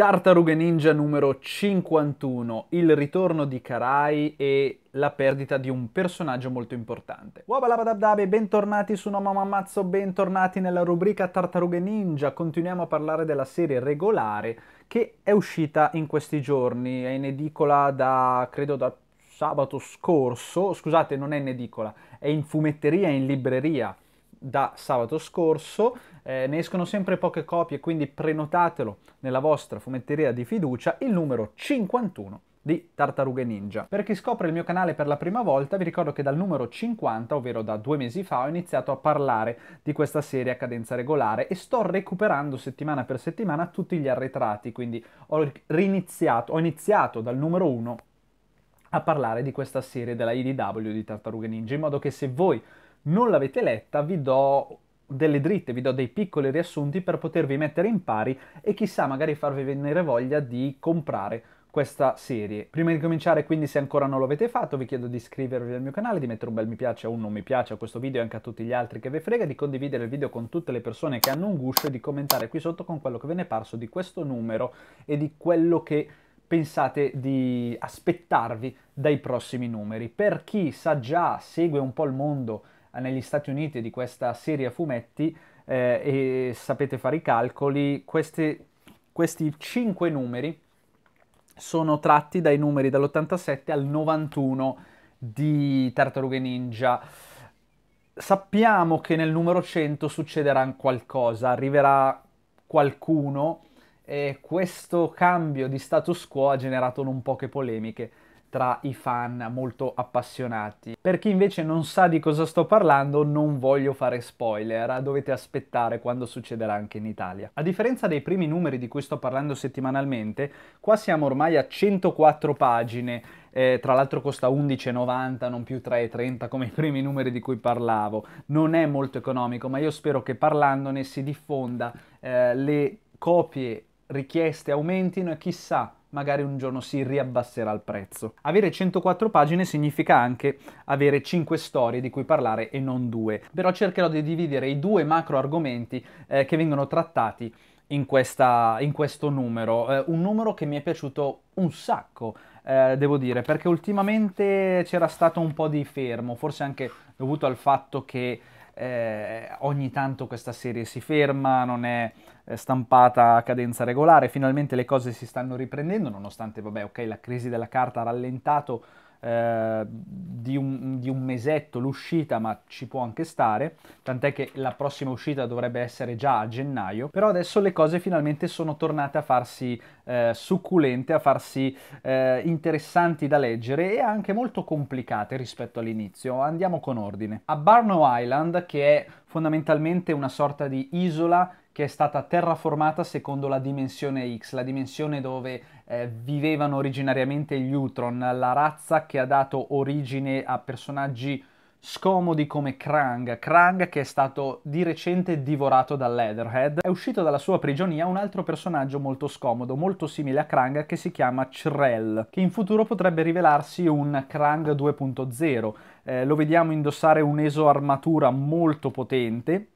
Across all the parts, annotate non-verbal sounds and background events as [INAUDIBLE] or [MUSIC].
Tartarughe Ninja numero 51, il ritorno di Karai e la perdita di un personaggio molto importante. Wabalabadabdabe, bentornati su Noma Mamazzo, bentornati nella rubrica Tartarughe Ninja. Continuiamo a parlare della serie regolare che è uscita in questi giorni, è in edicola da, credo da sabato scorso, scusate non è in edicola, è in fumetteria, è in libreria da sabato scorso, eh, ne escono sempre poche copie, quindi prenotatelo nella vostra fumetteria di fiducia, il numero 51 di Tartarughe Ninja. Per chi scopre il mio canale per la prima volta vi ricordo che dal numero 50, ovvero da due mesi fa, ho iniziato a parlare di questa serie a cadenza regolare e sto recuperando settimana per settimana tutti gli arretrati, quindi ho, ho iniziato dal numero 1 a parlare di questa serie della IDW di Tartarughe Ninja, in modo che se voi non l'avete letta, vi do delle dritte, vi do dei piccoli riassunti per potervi mettere in pari e chissà magari farvi venire voglia di comprare questa serie. Prima di cominciare quindi se ancora non lo avete fatto vi chiedo di iscrivervi al mio canale, di mettere un bel mi piace o un non mi piace a questo video e anche a tutti gli altri che ve frega, di condividere il video con tutte le persone che hanno un guscio e di commentare qui sotto con quello che ve ne è parso di questo numero e di quello che pensate di aspettarvi dai prossimi numeri. Per chi sa già, segue un po' il mondo negli Stati Uniti di questa serie a fumetti eh, e sapete fare i calcoli, questi, questi 5 numeri sono tratti dai numeri dall'87 al 91 di Tartarughe Ninja. Sappiamo che nel numero 100 succederà qualcosa, arriverà qualcuno e questo cambio di status quo ha generato non poche polemiche tra i fan molto appassionati. Per chi invece non sa di cosa sto parlando, non voglio fare spoiler, dovete aspettare quando succederà anche in Italia. A differenza dei primi numeri di cui sto parlando settimanalmente, qua siamo ormai a 104 pagine, eh, tra l'altro costa 11,90, non più 3,30 come i primi numeri di cui parlavo. Non è molto economico, ma io spero che parlandone si diffonda eh, le copie richieste aumentino e chissà magari un giorno si riabbasserà il prezzo. Avere 104 pagine significa anche avere 5 storie di cui parlare e non 2, però cercherò di dividere i due macro argomenti eh, che vengono trattati in, questa, in questo numero, eh, un numero che mi è piaciuto un sacco, eh, devo dire, perché ultimamente c'era stato un po' di fermo, forse anche dovuto al fatto che eh, ogni tanto questa serie si ferma, non è eh, stampata a cadenza regolare, finalmente le cose si stanno riprendendo, nonostante vabbè, okay, la crisi della carta ha rallentato eh, di, un, di, un, mesetto l'uscita, ma ci può anche stare, tant'è che la prossima uscita dovrebbe essere già a gennaio, però adesso le cose finalmente sono tornate a farsi eh, succulente, a farsi eh, interessanti da leggere e anche molto complicate rispetto all'inizio. Andiamo con ordine. A Barno Island, che è fondamentalmente una sorta di isola che è stata terraformata secondo la dimensione X, la dimensione dove eh, vivevano originariamente gli Utron, la razza che ha dato origine a personaggi scomodi come Krang, Krang che è stato di recente divorato da Leatherhead, è uscito dalla sua prigionia un altro personaggio molto scomodo, molto simile a Krang che si chiama Chrell, che in futuro potrebbe rivelarsi un Krang 2.0. Eh, lo vediamo indossare un armatura molto potente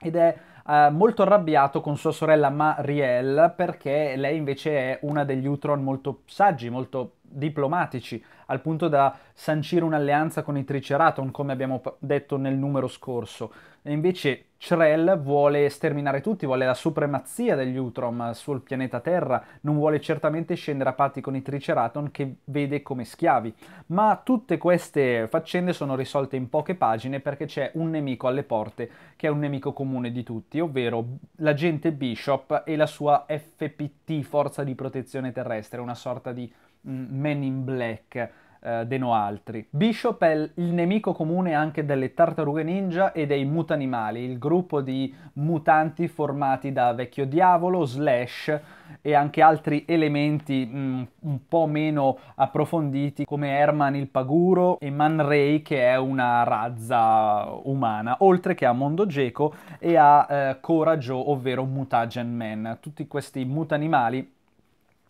ed è eh, molto arrabbiato con sua sorella Marielle perché lei invece è una degli Utron molto saggi, molto diplomatici, al punto da sancire un'alleanza con i Triceraton, come abbiamo detto nel numero scorso. E invece Shrell vuole sterminare tutti, vuole la supremazia degli Utrom sul pianeta Terra, non vuole certamente scendere a patti con i Triceraton che vede come schiavi. Ma tutte queste faccende sono risolte in poche pagine perché c'è un nemico alle porte che è un nemico comune di tutti, ovvero l'agente Bishop e la sua FPT, Forza di Protezione Terrestre, una sorta di Man mm, in Black eh, no altri. Bishop è il nemico comune anche delle tartarughe ninja e dei mutanimali, il gruppo di mutanti formati da vecchio diavolo, slash e anche altri elementi mh, mm, un po' meno approfonditi come Herman il paguro e Man Ray che è una razza umana, oltre che a Mondo Geco e a eh, Coraggio, ovvero Mutagen Man. Tutti questi mutanimali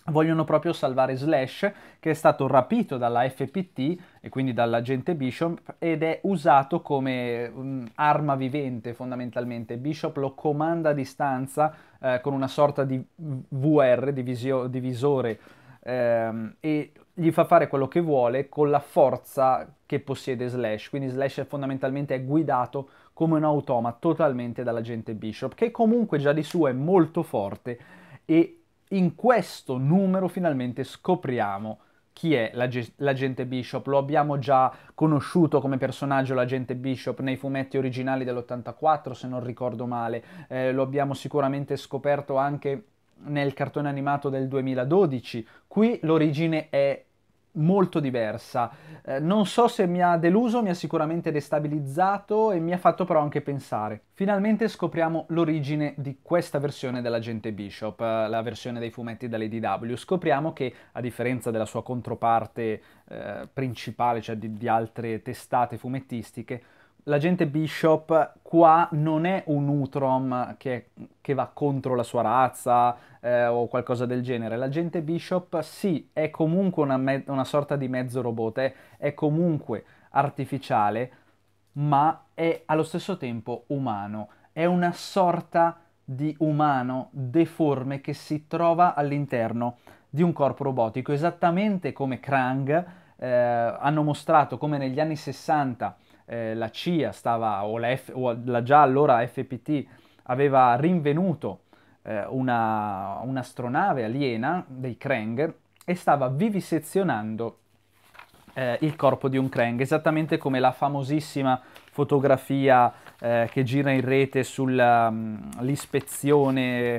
vogliono proprio salvare Slash che è stato rapito dalla FPT e quindi dall'agente Bishop ed è usato come um, arma vivente fondamentalmente. Bishop lo comanda a distanza eh, con una sorta di VR, divisio, divisore, ehm, e gli fa fare quello che vuole con la forza che possiede Slash, quindi Slash è fondamentalmente è guidato come un automa totalmente dall'agente Bishop che comunque già di suo è molto forte e in questo numero finalmente scopriamo chi è l'agente Bishop. Lo abbiamo già conosciuto come personaggio, l'agente Bishop, nei fumetti originali dell'84, se non ricordo male. Eh, lo abbiamo sicuramente scoperto anche nel cartone animato del 2012. Qui l'origine è molto diversa. Eh, non so se mi ha deluso, mi ha sicuramente destabilizzato e mi ha fatto però anche pensare. Finalmente scopriamo l'origine di questa versione dell'agente Bishop, eh, la versione dei fumetti da Lady W. Scopriamo che, a differenza della sua controparte eh, principale, cioè di, di altre testate fumettistiche, l'agente Bishop qua non è un Utrom che, che va contro la sua razza eh, o qualcosa del genere. L'agente Bishop sì, è comunque una, me- una sorta di mezzo robot, è, è comunque artificiale, ma è allo stesso tempo umano. È una sorta di umano deforme che si trova all'interno di un corpo robotico, esattamente come Krang eh, hanno mostrato come negli anni 60 eh, la CIA stava, o, la F, o la già allora FPT aveva rinvenuto eh, una, un'astronave aliena dei Krang e stava vivisezionando eh, il corpo di un Krang, esattamente come la famosissima fotografia eh, che gira in rete sull'ispezione,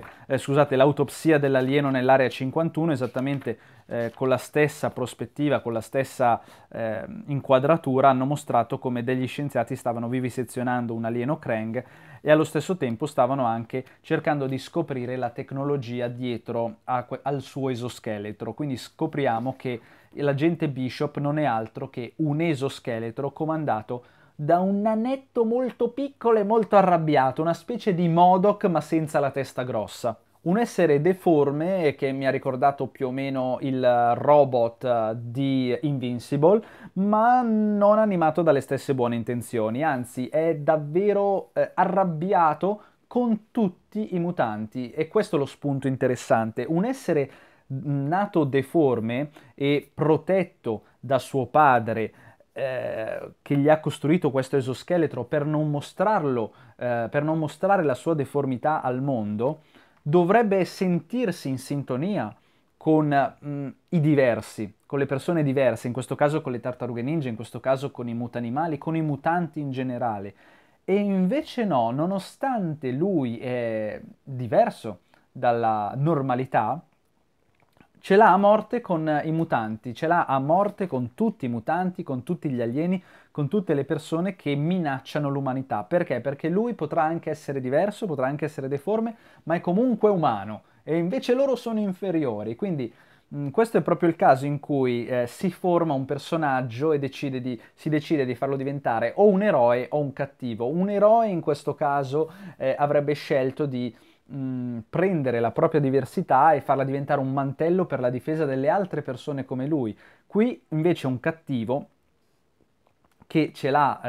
mm, eh, scusate, l'autopsia dell'alieno nell'area 51, esattamente eh, con la stessa prospettiva, con la stessa eh, inquadratura, hanno mostrato come degli scienziati stavano vivisezionando un alieno Krang e allo stesso tempo stavano anche cercando di scoprire la tecnologia dietro a, al suo esoscheletro. Quindi scopriamo che l'agente Bishop non è altro che un esoscheletro comandato da un nanetto molto piccolo e molto arrabbiato, una specie di Modoc ma senza la testa grossa. Un essere deforme che mi ha ricordato più o meno il robot eh, di Invincible, ma non animato dalle stesse buone intenzioni, anzi è davvero eh, arrabbiato con tutti i mutanti e questo è lo spunto interessante. Un essere mm, nato deforme e protetto da suo padre eh, che gli ha costruito questo esoscheletro per non mostrarlo, eh, per non mostrare la sua deformità al mondo, dovrebbe sentirsi in sintonia con mh, mm, i diversi, con le persone diverse, in questo caso con le tartarughe ninja, in questo caso con i mutanimali, con i mutanti in generale. E invece no, nonostante lui è diverso dalla normalità, ce l'ha a morte con i mutanti, ce l'ha a morte con tutti i mutanti, con tutti gli alieni, con tutte le persone che minacciano l'umanità. Perché? Perché lui potrà anche essere diverso, potrà anche essere deforme, ma è comunque umano e invece loro sono inferiori. Quindi questo è proprio il caso in cui eh, si forma un personaggio e decide di, si decide di farlo diventare o un eroe o un cattivo. Un eroe in questo caso eh, avrebbe scelto di Mm, prendere la propria diversità e farla diventare un mantello per la difesa delle altre persone come lui. Qui invece un cattivo che ce l'ha,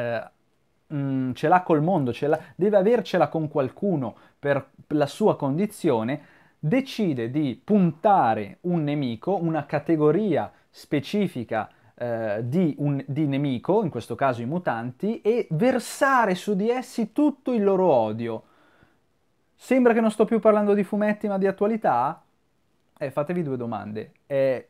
eh, mh, mm, ce l'ha col mondo, l'ha, deve avercela con qualcuno per la sua condizione, decide di puntare un nemico, una categoria specifica eh, di, un, di nemico, in questo caso i mutanti, e versare su di essi tutto il loro odio. Sembra che non sto più parlando di fumetti ma di attualità? Eh, fatevi due domande. È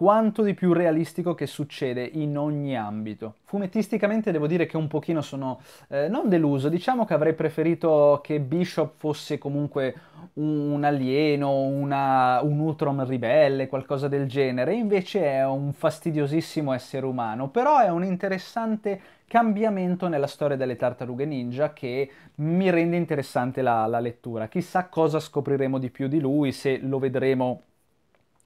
quanto di più realistico che succede in ogni ambito. Fumettisticamente devo dire che un pochino sono eh, non deluso, diciamo che avrei preferito che Bishop fosse comunque un alieno, una, un Utrom ribelle, qualcosa del genere, invece è un fastidiosissimo essere umano, però è un interessante cambiamento nella storia delle tartarughe ninja che mi rende interessante la, la lettura. Chissà cosa scopriremo di più di lui, se lo vedremo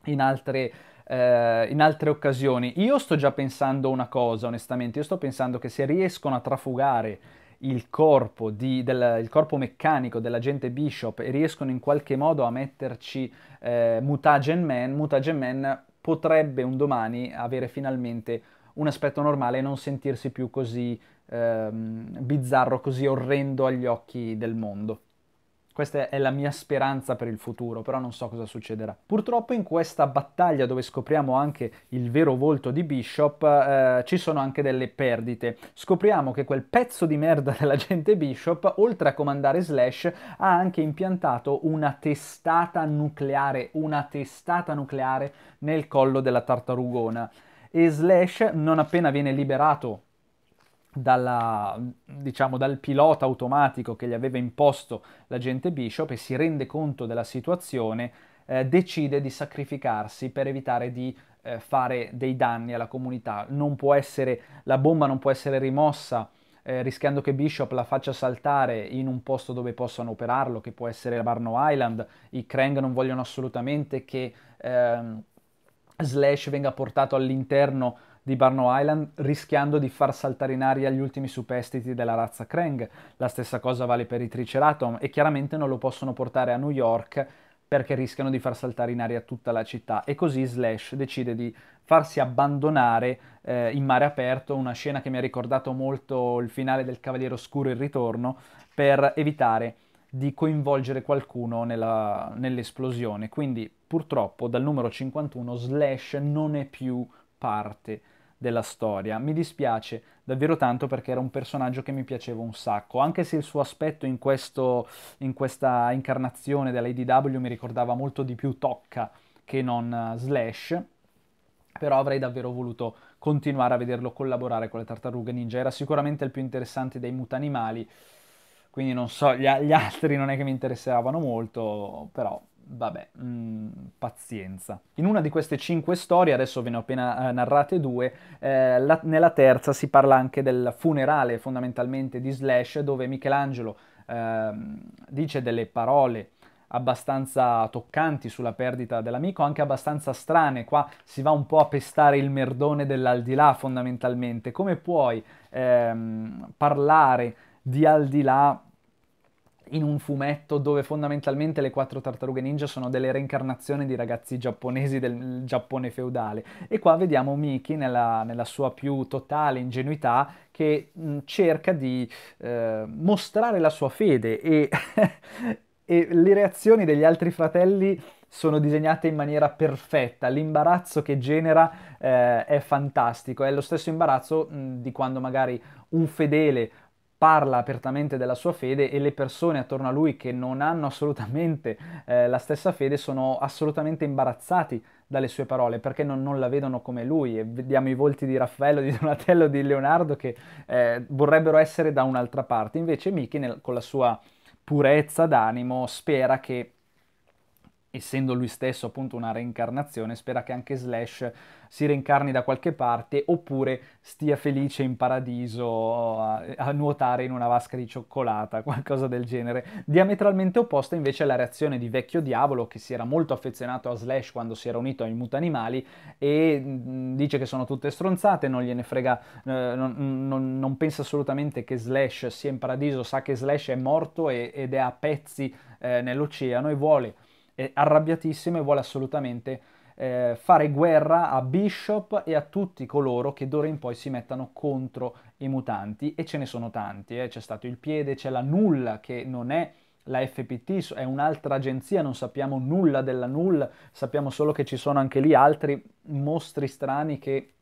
in altre eh, in altre occasioni. Io sto già pensando una cosa, onestamente, io sto pensando che se riescono a trafugare il corpo, di, del, il corpo meccanico dell'agente Bishop e riescono in qualche modo a metterci eh, Mutagen Man, Mutagen Man potrebbe un domani avere finalmente un aspetto normale e non sentirsi più così ehm, bizzarro, così orrendo agli occhi del mondo. Questa è la mia speranza per il futuro, però non so cosa succederà. Purtroppo in questa battaglia dove scopriamo anche il vero volto di Bishop eh, ci sono anche delle perdite. Scopriamo che quel pezzo di merda [LAUGHS] dell'agente Bishop, oltre a comandare Slash, ha anche impiantato una testata nucleare, una testata nucleare nel collo della tartarugona. E Slash, non appena viene liberato dalla, diciamo, dal pilota automatico che gli aveva imposto l'agente Bishop e si rende conto della situazione, eh, decide di sacrificarsi per evitare di eh, fare dei danni alla comunità. Non può Essere, la bomba non può essere rimossa eh, rischiando che Bishop la faccia saltare in un posto dove possano operarlo, che può essere Barno Island. I Krang non vogliono assolutamente che ehm, Slash venga portato all'interno di Barno Island rischiando di far saltare in aria gli ultimi superstiti della razza Krang, la stessa cosa vale per i Triceratom e chiaramente non lo possono portare a New York perché rischiano di far saltare in aria tutta la città e così Slash decide di farsi abbandonare eh, in mare aperto, una scena che mi ha ricordato molto il finale del Cavaliere Oscuro il ritorno, per evitare di coinvolgere qualcuno nella, nell'esplosione. Quindi purtroppo dal numero 51 Slash non è più parte della storia. Mi dispiace davvero tanto perché era un personaggio che mi piaceva un sacco, anche se il suo aspetto in, questo, in questa incarnazione della dell'ADW mi ricordava molto di più Tocca che non eh, Slash, però avrei davvero voluto continuare a vederlo collaborare con le tartarughe ninja, era sicuramente il più interessante dei mutanimali, quindi non so, gli, gli altri non è che mi interessavano molto, però vabbè, mh, mm, pazienza. In una di queste cinque storie, adesso ve ne ho appena eh, narrate due, eh, la, nella terza si parla anche del funerale fondamentalmente di Slash, dove Michelangelo eh, dice delle parole abbastanza toccanti sulla perdita dell'amico, anche abbastanza strane. Qua si va un po' a pestare il merdone dell'aldilà fondamentalmente. Come puoi ehm, parlare di aldilà in un fumetto dove fondamentalmente le quattro tartarughe ninja sono delle reincarnazioni di ragazzi giapponesi del Giappone feudale. E qua vediamo Miki nella, nella sua più totale ingenuità che mh, cerca di eh, mostrare la sua fede e, [LAUGHS] e le reazioni degli altri fratelli sono disegnate in maniera perfetta, l'imbarazzo che genera eh, è fantastico, è lo stesso imbarazzo mh, di quando magari un fedele parla apertamente della sua fede e le persone attorno a lui che non hanno assolutamente eh, la stessa fede sono assolutamente imbarazzati dalle sue parole perché non, non, la vedono come lui e vediamo i volti di Raffaello, di Donatello, di Leonardo che eh, vorrebbero essere da un'altra parte. Invece Miki con la sua purezza d'animo spera che essendo lui stesso appunto una reincarnazione, spera che anche Slash si reincarni da qualche parte oppure stia felice in paradiso a, a, nuotare in una vasca di cioccolata, [LAUGHS] qualcosa del genere. Diametralmente opposta invece è la reazione di Vecchio Diavolo che si era molto affezionato a Slash quando si era unito ai Mutanimali e mm, dice che sono tutte stronzate, non gliene frega, eh, non, non, non, pensa assolutamente che Slash sia in paradiso, sa che Slash è morto e, ed è a pezzi eh, nell'oceano e vuole è arrabbiatissimo e vuole assolutamente eh, fare guerra a Bishop e a tutti coloro che d'ora in poi si mettano contro i mutanti e ce ne sono tanti, eh. c'è stato il piede, c'è la nulla che non è la FPT, è un'altra agenzia, non sappiamo nulla della nulla, sappiamo solo che ci sono anche lì altri mostri strani che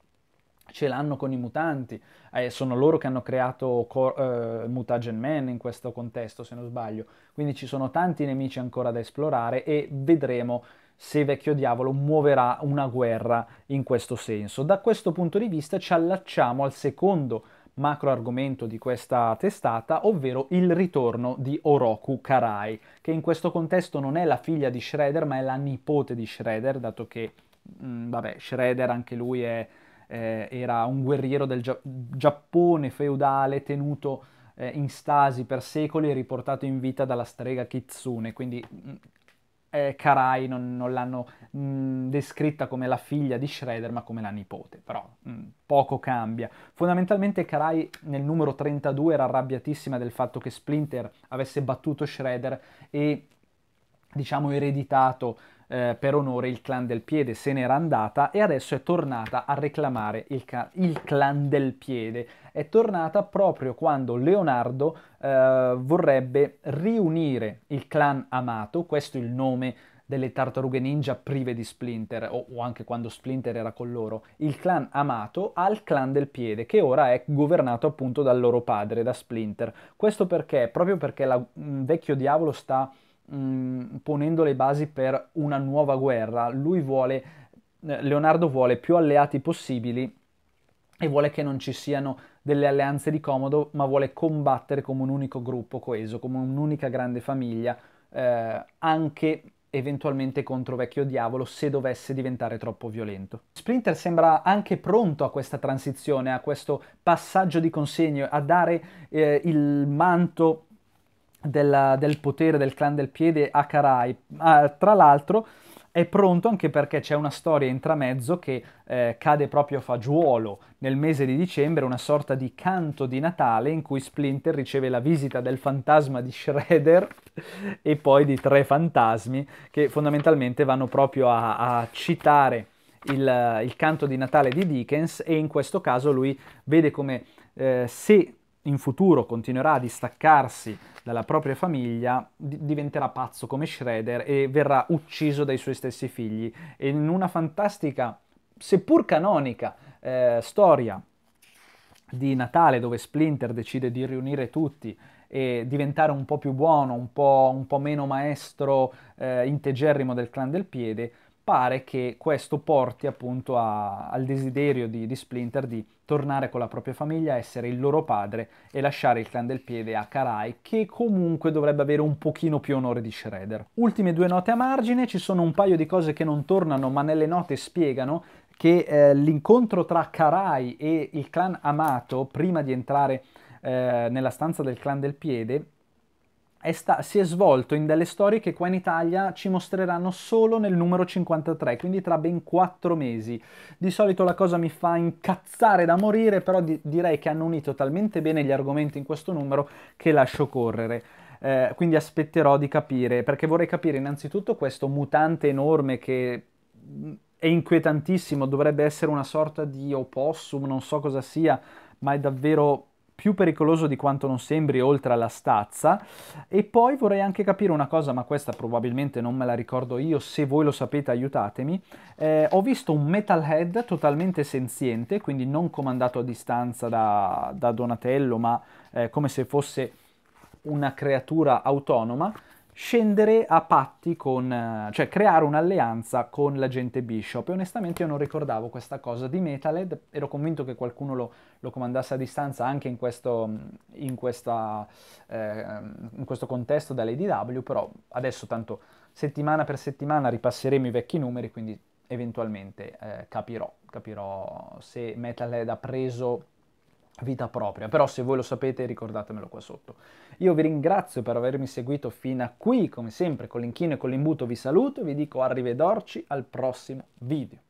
ce l'hanno con i mutanti, eh, sono loro che hanno creato cor- eh, Mutagen Man in questo contesto, se non sbaglio. Quindi ci sono tanti nemici ancora da esplorare e vedremo se Vecchio Diavolo muoverà una guerra in questo senso. Da questo punto di vista ci allacciamo al secondo macro argomento di questa testata, ovvero il ritorno di Oroku Karai, che in questo contesto non è la figlia di Shredder, ma è la nipote di Shredder, dato che, mh, mm, vabbè, Shredder anche lui è eh, era un guerriero del Gia- Giappone feudale tenuto eh, in stasi per secoli e riportato in vita dalla strega Kitsune, quindi mm, eh, Karai non, non l'hanno mh, mm, descritta come la figlia di Shredder ma come la nipote, però mh, mm, poco cambia. Fondamentalmente Karai nel numero 32 era arrabbiatissima del fatto che Splinter avesse battuto Shredder e diciamo ereditato eh, per onore il clan del piede, se n'era andata e adesso è tornata a reclamare il, il clan del piede. È tornata proprio quando Leonardo eh, vorrebbe riunire il clan amato, questo è il nome delle tartarughe ninja prive di Splinter, o, o, anche quando Splinter era con loro, il clan amato al clan del piede, che ora è governato appunto dal loro padre, da Splinter. Questo perché? Proprio perché il mm, vecchio diavolo sta mh, mm, ponendo le basi per una nuova guerra. Lui vuole, eh, Leonardo vuole più alleati possibili e vuole che non ci siano delle alleanze di comodo, ma vuole combattere come un unico gruppo coeso, come un'unica grande famiglia, eh, anche eventualmente contro vecchio diavolo se dovesse diventare troppo violento. Splinter sembra anche pronto a questa transizione, a questo passaggio di consegne, a dare eh, il manto della, del potere del clan del piede a Karai. Ah, tra l'altro è pronto anche perché c'è una storia intramezzo che eh, cade proprio a fagiolo nel mese di dicembre, una sorta di canto di Natale in cui Splinter riceve la visita del fantasma di Shredder [LAUGHS] e poi di tre fantasmi che fondamentalmente vanno proprio a, a citare il, il, canto di Natale di Dickens e in questo caso lui vede come eh, se in futuro continuerà a distaccarsi dalla propria famiglia, diventerà pazzo come Shredder e verrà ucciso dai suoi stessi figli. E in una fantastica, seppur canonica, eh, storia di Natale dove Splinter decide di riunire tutti e diventare un po' più buono, un po', un po meno maestro eh, integerrimo del clan del piede, pare che questo porti appunto a, al desiderio di, di, Splinter di tornare con la propria famiglia, essere il loro padre e lasciare il clan del piede a Karai, che comunque dovrebbe avere un pochino più onore di Shredder. Ultime due note a margine, ci sono un paio di cose che non tornano ma nelle note spiegano che eh, l'incontro tra Karai e il clan Amato, prima di entrare eh, nella stanza del clan del piede, è sta- si è svolto in delle storie che qua in Italia ci mostreranno solo nel numero 53, quindi tra ben 4 mesi. Di solito la cosa mi fa incazzare da morire, però di- direi che hanno unito talmente bene gli argomenti in questo numero che lascio correre. Eh, quindi aspetterò di capire, perché vorrei capire innanzitutto questo mutante enorme che mm, è inquietantissimo, dovrebbe essere una sorta di opossum, non so cosa sia, ma è davvero più pericoloso di quanto non sembri oltre alla stazza e poi vorrei anche capire una cosa ma questa probabilmente non me la ricordo io se voi lo sapete aiutatemi eh, ho visto un metalhead totalmente senziente quindi non comandato a distanza da, da Donatello ma eh, come se fosse una creatura autonoma scendere a patti con, eh, cioè creare un'alleanza con l'agente Bishop e onestamente io non ricordavo questa cosa di Metalhead, ero convinto che qualcuno lo, lo comandasse a distanza anche in questo, mm, in, questa, eh, in questo contesto dall'ADW, però adesso tanto settimana per settimana ripasseremo i vecchi numeri, quindi eventualmente eh, capirò, capirò se Metalhead ha preso vita propria, però se voi lo sapete ricordatemelo qua sotto. Io vi ringrazio per avermi seguito fino a qui, come sempre con l'inchino e con l'imbuto vi saluto e vi dico arrivederci al prossimo video.